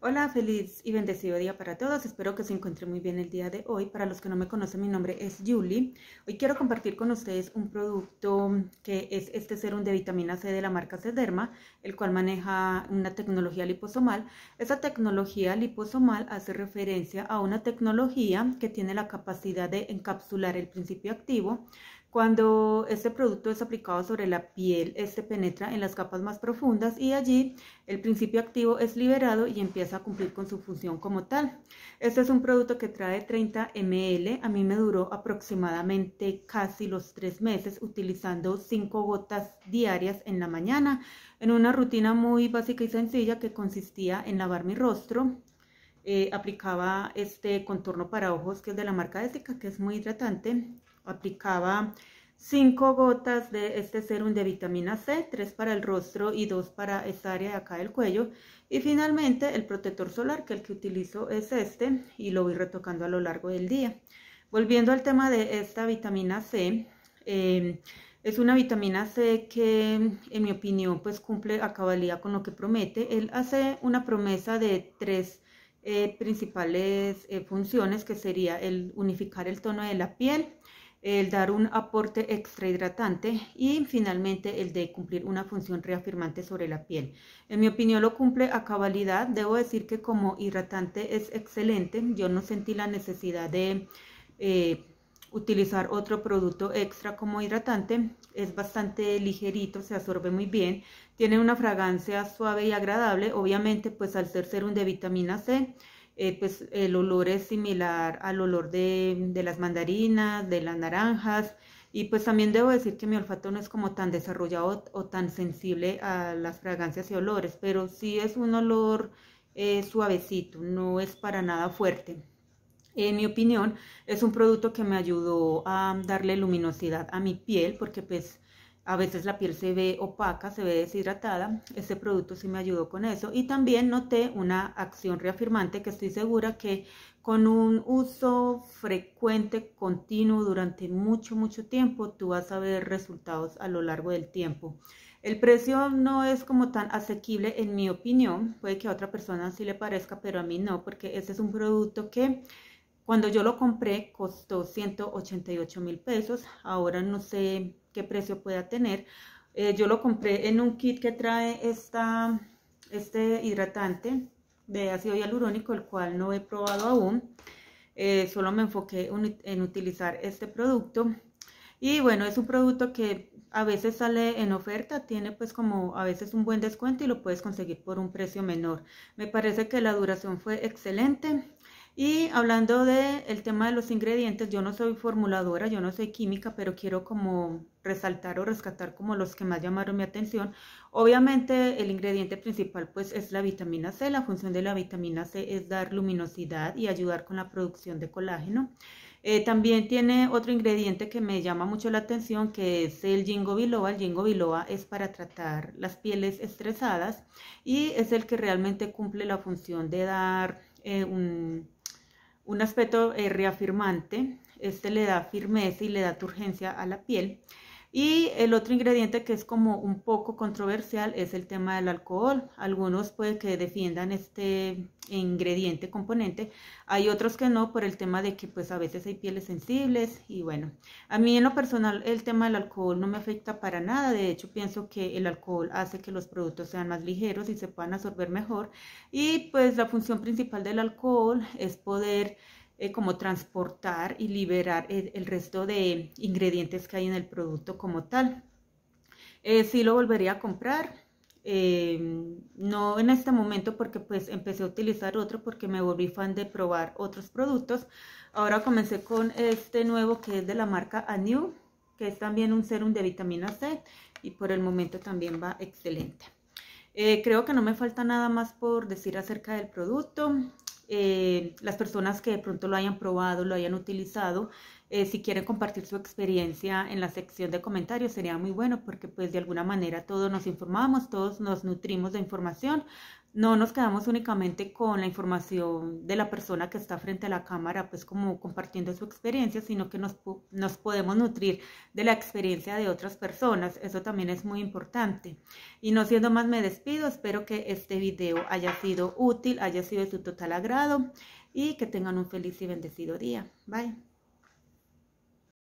Hola, feliz y bendecido día para todos. Espero que se encuentre muy bien el día de hoy. Para los que no me conocen, mi nombre es Julie. Hoy quiero compartir con ustedes un producto que es este serum de vitamina C de la marca Cederma, el cual maneja una tecnología liposomal. Esa tecnología liposomal hace referencia a una tecnología que tiene la capacidad de encapsular el principio activo cuando este producto es aplicado sobre la piel, este penetra en las capas más profundas y allí el principio activo es liberado y empieza a cumplir con su función como tal. Este es un producto que trae 30 ml. A mí me duró aproximadamente casi los tres meses utilizando cinco gotas diarias en la mañana en una rutina muy básica y sencilla que consistía en lavar mi rostro, eh, aplicaba este contorno para ojos que es de la marca ética que es muy hidratante aplicaba cinco gotas de este serum de vitamina C, tres para el rostro y dos para esta área de acá del cuello. Y finalmente el protector solar, que el que utilizo es este y lo voy retocando a lo largo del día. Volviendo al tema de esta vitamina C, em, es una vitamina C que en mi opinión pues cumple a cabalidad con lo que promete. Él hace una promesa de tres eh, principales eh, funciones que sería el unificar el tono de la piel, el dar un aporte extra hidratante y finalmente el de cumplir una función reafirmante sobre la piel. En mi opinión lo cumple a cabalidad, debo decir que como hidratante es excelente, yo no sentí la necesidad de eh, utilizar otro producto extra como hidratante, es bastante ligerito, se absorbe muy bien, tiene una fragancia suave y agradable, obviamente pues al ser ser un de vitamina C, eh, pues el olor es similar al olor de, las mandarinas, de las naranjas, y pues también debo decir que mi olfato no es como tan desarrollado o, tan sensible a las fragancias y olores, pero sí es un olor eh, suavecito, no es para nada fuerte. En mi opinión, es un producto que me ayudó a darle luminosidad a mi piel porque pues a veces la piel se ve opaca, se ve deshidratada. Este producto sí me ayudó con eso. Y también noté una acción reafirmante que estoy segura que con un uso frecuente, continuo, durante mucho, mucho tiempo, tú vas a ver resultados a lo largo del tiempo. El precio no es como tan asequible en mi opinión. Puede que a otra persona sí le parezca, pero a mí no, porque este es un producto que... Cuando yo lo compré costó 188 mil pesos, ahora no sé qué precio pueda tener. Eh, yo lo compré en un kit que trae esta, este hidratante de ácido hialurónico, el cual no he probado aún. Eh, solo me enfoqué en utilizar este producto. Y bueno, es un producto que a veces sale en oferta, tiene pues como a veces un buen descuento y lo puedes conseguir por un precio menor. Me parece que la duración fue excelente y hablando del tema de los ingredientes, yo no soy formuladora, yo no soy química, pero quiero como resaltar o rescatar como los que más llamaron mi atención. Obviamente el ingrediente principal pues es la vitamina C. La función de la vitamina C es dar luminosidad y ayudar con la producción de colágeno. Eh, también tiene otro ingrediente que me llama mucho la atención que es el jingo biloba. El jingo biloba es para tratar las pieles estresadas y es el que realmente cumple la función de dar eh, un un aspecto eh, reafirmante. Este le da firmeza y le da turgencia a la piel y el otro ingrediente que es como un poco controversial es el tema del alcohol. Algunos puede que defiendan este ingrediente, componente. Hay otros que no por el tema de que pues a veces hay pieles sensibles y bueno. A mí en lo personal el tema del alcohol no me afecta para nada. De hecho pienso que el alcohol hace que los productos sean más ligeros y se puedan absorber mejor. Y pues la función principal del alcohol es poder eh, como transportar y liberar el, resto de ingredientes que hay en el producto como tal. Eh, sí lo volvería a comprar, eh, no en este momento porque pues empecé a utilizar otro porque me volví fan de probar otros productos. Ahora comencé con este nuevo que es de la marca Anew, que es también un serum de vitamina C y por el momento también va excelente. creo que no me falta nada más por decir acerca del producto. Eh, las personas que de pronto lo hayan probado, lo hayan utilizado. Eh, si quieren compartir su experiencia en la sección de comentarios sería muy bueno porque pues de alguna manera todos nos informamos, todos nos nutrimos de información no nos quedamos únicamente con la información de la persona que está frente a la cámara, pues como compartiendo su experiencia, sino que nos, podemos nutrir de la experiencia de otras personas. Eso también es muy importante. Y no siendo más, me despido. Espero que este video haya sido útil, haya sido de su total agrado y que tengan un feliz y bendecido día. Bye.